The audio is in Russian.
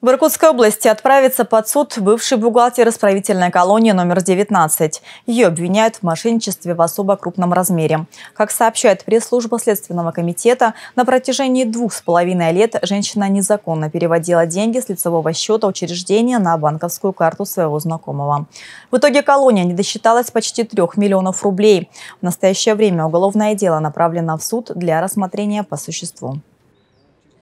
В Иркутской области отправится под суд бывший бухгалтер исправительной колонии номер 19. Ее обвиняют в мошенничестве в особо крупном размере. Как сообщает пресс-служба Следственного комитета, на протяжении двух с половиной лет женщина незаконно переводила деньги с лицевого счета учреждения на банковскую карту своего знакомого. В итоге колония не досчиталась почти трех миллионов рублей. В настоящее время уголовное дело направлено в суд для рассмотрения по существу.